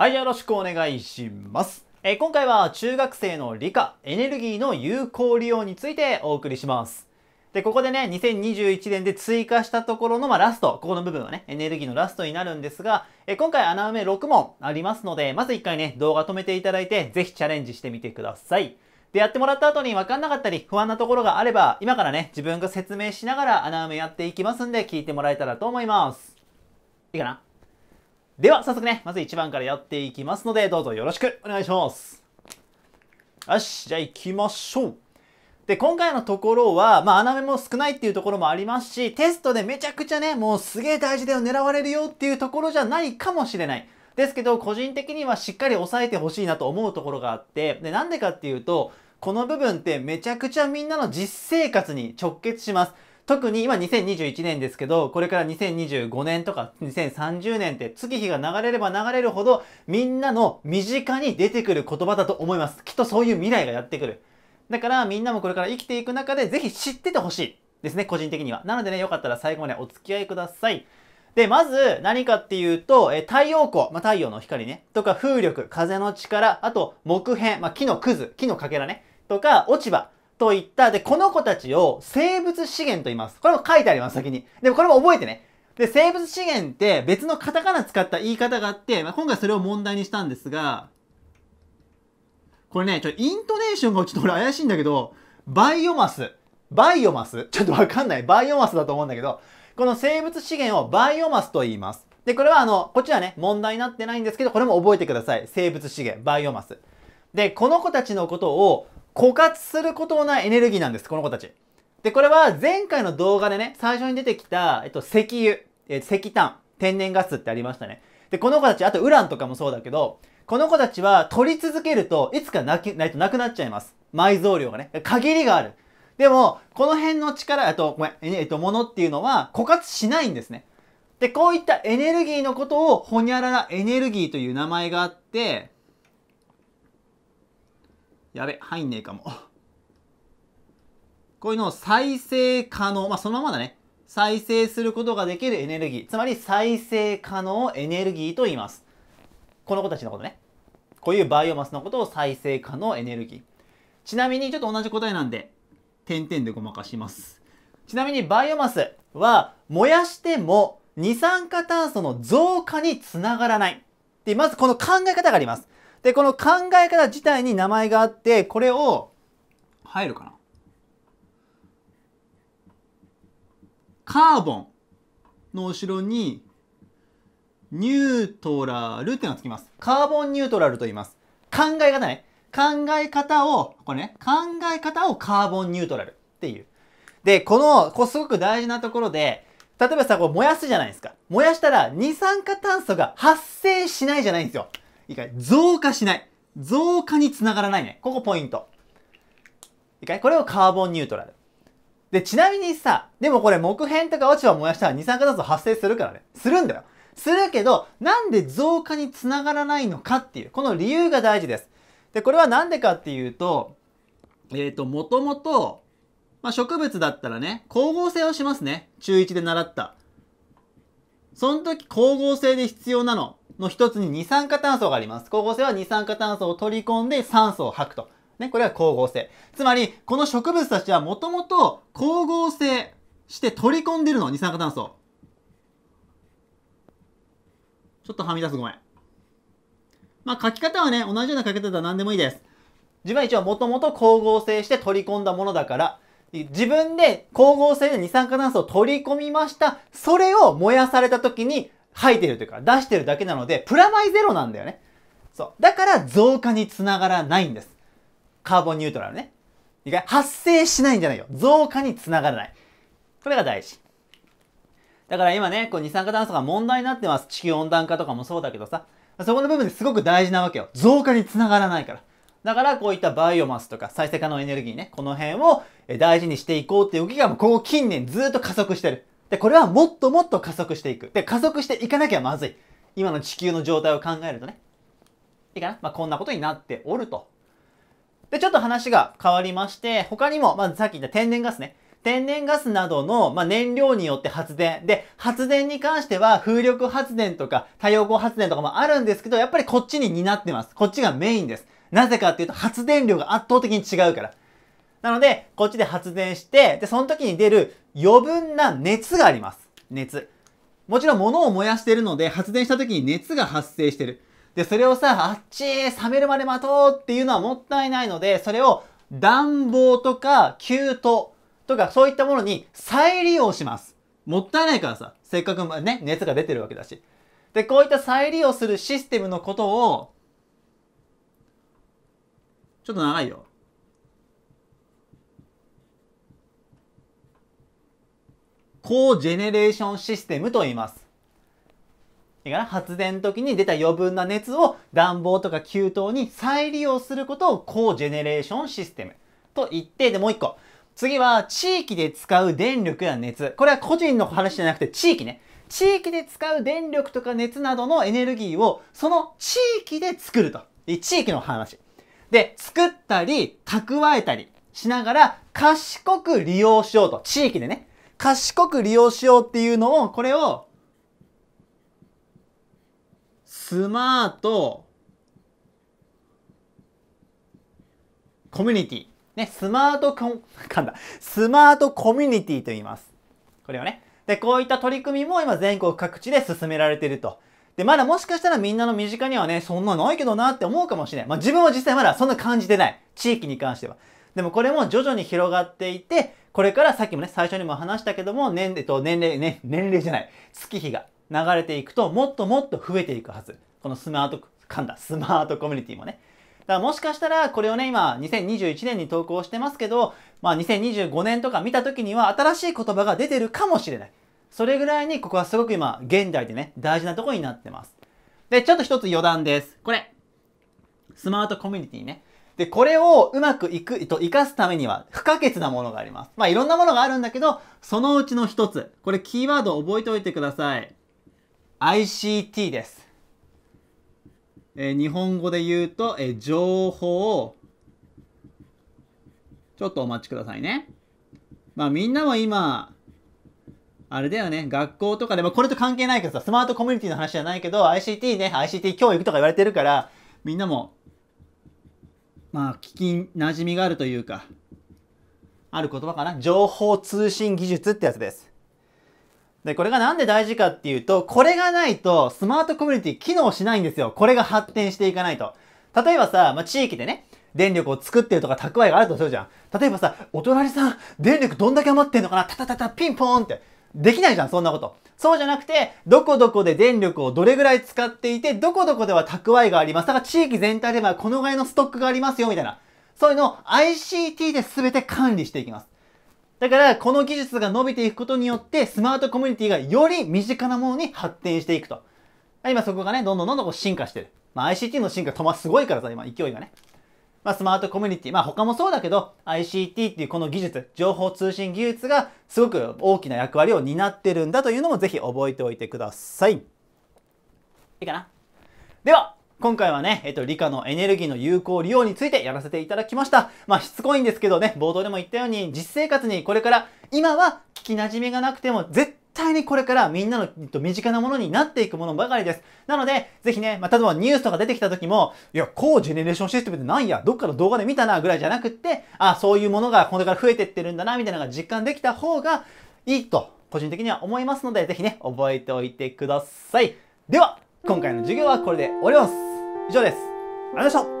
はい、よろしくお願いします。えー、今回は中学生の理科、エネルギーの有効利用についてお送りします。で、ここでね、2021年で追加したところの、まあ、ラスト、ここの部分はね、エネルギーのラストになるんですが、えー、今回穴埋め6問ありますので、まず1回ね、動画止めていただいて、ぜひチャレンジしてみてください。で、やってもらった後に分かんなかったり、不安なところがあれば、今からね、自分が説明しながら穴埋めやっていきますんで、聞いてもらえたらと思います。いいかなでは早速ね、まず1番からやっていきますので、どうぞよろしくお願いします。よし、じゃあ行きましょう。で、今回のところは、まあ、穴目も少ないっていうところもありますし、テストでめちゃくちゃね、もうすげえ大事だよ、狙われるよっていうところじゃないかもしれない。ですけど、個人的にはしっかり押さえてほしいなと思うところがあって、で、なんでかっていうと、この部分ってめちゃくちゃみんなの実生活に直結します。特に今2021年ですけど、これから2025年とか2030年って月日が流れれば流れるほどみんなの身近に出てくる言葉だと思います。きっとそういう未来がやってくる。だからみんなもこれから生きていく中でぜひ知っててほしいですね、個人的には。なのでね、よかったら最後までお付き合いください。で、まず何かっていうと、え太陽光、まあ、太陽の光ね、とか風力、風の力、あと木片、まあ、木のくず、木のかけらね、とか落ち葉、といった、で、この子たちを生物資源と言います。これも書いてあります、先に。でもこれも覚えてね。で、生物資源って別のカタカナ使った言い方があって、まあ、今回それを問題にしたんですが、これね、ちょ、イントネーションがちょっと俺怪しいんだけど、バイオマス。バイオマスちょっとわかんない。バイオマスだと思うんだけど、この生物資源をバイオマスと言います。で、これはあの、こっちはね、問題になってないんですけど、これも覚えてください。生物資源、バイオマス。で、この子たちのことを枯渇することのないエネルギーなんです、この子たち。で、これは前回の動画でね、最初に出てきた、えっと、石油、え石炭、天然ガスってありましたね。で、この子たち、あとウランとかもそうだけど、この子たちは取り続けると、いつかなきないとなくなっちゃいます。埋蔵量がね。限りがある。でも、この辺の力、あと、ごめん、えっと、ものっていうのは枯渇しないんですね。で、こういったエネルギーのことを、ほにゃららエネルギーという名前があって、やべ、入んねえかも。こういうのを再生可能、まあ、そのままだね。再生することができるエネルギー。つまり再生可能エネルギーと言います。この子たちのことね。こういうバイオマスのことを再生可能エネルギー。ちなみにちょっと同じ答えなんで、点々でごまかします。ちなみにバイオマスは燃やしても二酸化炭素の増加につながらない。で、まずこの考え方があります。で、この考え方自体に名前があって、これを、入るかなカーボンの後ろに、ニュートラルってのがつきます。カーボンニュートラルと言います。考え方ね。考え方を、これね、考え方をカーボンニュートラルっていう。で、この、こすごく大事なところで、例えばさ、こう燃やすじゃないですか。燃やしたら二酸化炭素が発生しないじゃないんですよ。いいかい増加しない。増加につながらないね。ここポイント。いいかいこれをカーボンニュートラル。で、ちなみにさ、でもこれ木片とか落ち葉燃やしたら二酸化炭素発生するからね。するんだよ。するけど、なんで増加につながらないのかっていう、この理由が大事です。で、これは何でかっていうと、えっ、ー、と、もともと、まあ、植物だったらね、光合成をしますね。中1で習った。その時光合成で必要なの。の一つに二酸化炭素があります。光合成は二酸化炭素を取り込んで酸素を吐くと。ね、これは光合成。つまり、この植物たちはもともと光合成して取り込んでるの、二酸化炭素。ちょっとはみ出す、ごめん。まあ、書き方はね、同じような書き方は何でもいいです。自分は一応もともと光合成して取り込んだものだから、自分で光合成で二酸化炭素を取り込みました。それを燃やされた時に書いてるというか、出してるだけなので、プラマイゼロなんだよね。そう。だから増加につながらないんです。カーボンニュートラルね。発生しないんじゃないよ。増加につながらない。これが大事。だから今ね、こう二酸化炭素が問題になってます。地球温暖化とかもそうだけどさ。そこの部分ですごく大事なわけよ。増加につながらないから。だからこういったバイオマスとか再生可能エネルギーね、この辺を大事にしていこうっていう動きがもうここ近年ずっと加速してる。で、これはもっともっと加速していく。で、加速していかなきゃまずい。今の地球の状態を考えるとね。いいかなまあ、こんなことになっておると。で、ちょっと話が変わりまして、他にも、まあ、さっき言った天然ガスね。天然ガスなどの、まあ、燃料によって発電。で、発電に関しては風力発電とか太陽光発電とかもあるんですけど、やっぱりこっちに担ってます。こっちがメインです。なぜかっていうと発電量が圧倒的に違うから。なので、こっちで発電して、で、その時に出る余分な熱があります。熱。もちろん物を燃やしてるので、発電した時に熱が発生してる。で、それをさ、あっち冷めるまで待とうっていうのはもったいないので、それを暖房とか給湯とかそういったものに再利用します。もったいないからさ、せっかくね、熱が出てるわけだし。で、こういった再利用するシステムのことを、ちょっと長いよ。コージェネレーションシステムと言います。いいかな発電の時に出た余分な熱を暖房とか給湯に再利用することをコージェネレーションシステムと言って、で、もう一個。次は地域で使う電力や熱。これは個人の話じゃなくて地域ね。地域で使う電力とか熱などのエネルギーをその地域で作ると。地域の話。で、作ったり、蓄えたりしながら賢く利用しようと。地域でね。賢く利用しようっていうのを、これを、スマート、コミュニティ。ね、スマートコン、んだ。スマートコミュニティと言います。これをね。で、こういった取り組みも今全国各地で進められていると。で、まだもしかしたらみんなの身近にはね、そんなないけどなって思うかもしれない。まあ自分は実際まだそんな感じてない。地域に関しては。でもこれも徐々に広がっていて、これからさっきもね、最初にも話したけども、年齢と年齢、ね、年齢じゃない、月日が流れていくと、もっともっと増えていくはず。このスマート、噛んだ、スマートコミュニティもね。だからもしかしたらこれをね、今、2021年に投稿してますけど、まあ2025年とか見た時には新しい言葉が出てるかもしれない。それぐらいにここはすごく今、現代でね、大事なとこになってます。で、ちょっと一つ余談です。これ。スマートコミュニティね。で、これをうまくいく、と、生かすためには不可欠なものがあります。まあ、いろんなものがあるんだけど、そのうちの一つ。これキーワード覚えておいてください。ICT です。えー、日本語で言うと、えー、情報、ちょっとお待ちくださいね。まあみんなも今、あれだよね、学校とかで、まあ、これと関係ないけどさ、スマートコミュニティの話じゃないけど、ICT ね、ICT 教育とか言われてるから、みんなもまあ、聞きなじみがあるというか、ある言葉かな。情報通信技術ってやつです。で、これがなんで大事かっていうと、これがないとスマートコミュニティ機能しないんですよ。これが発展していかないと。例えばさ、まあ、地域でね、電力を作ってるとか蓄えがあるとするじゃん。例えばさ、お隣さん、電力どんだけ余ってんのかなタタタタピンポーンって。できないじゃん、そんなこと。そうじゃなくて、どこどこで電力をどれぐらい使っていて、どこどこでは蓄えがあります。だから地域全体ではこのぐらいのストックがありますよ、みたいな。そういうのを ICT で全て管理していきます。だから、この技術が伸びていくことによって、スマートコミュニティがより身近なものに発展していくと。今そこがね、どんどんどんどん進化してる。まあ、ICT の進化、とますごいからさ、今勢いがね。まあ、スマートコミュニティ、まあ、他もそうだけど、ICT っていうこの技術、情報通信技術がすごく大きな役割を担ってるんだというのもぜひ覚えておいてください。いいかなでは、今回はね、えっと、理科のエネルギーの有効利用についてやらせていただきました。まあ、しつこいんですけどね、冒頭でも言ったように、実生活にこれから、今は聞き馴染みがなくても、絶対にこれからみんなの身近なものになっていくものばかりです。なので、ぜひね、まあ、例えばニュースとか出てきた時も、いや、こうジェネレーションシステムってなんや、どっかの動画で見たな、ぐらいじゃなくって、あ、そういうものがこれから増えてってるんだな、みたいなのが実感できた方がいいと、個人的には思いますので、ぜひね、覚えておいてください。では、今回の授業はこれで終わります。以上です。ありがとうございました。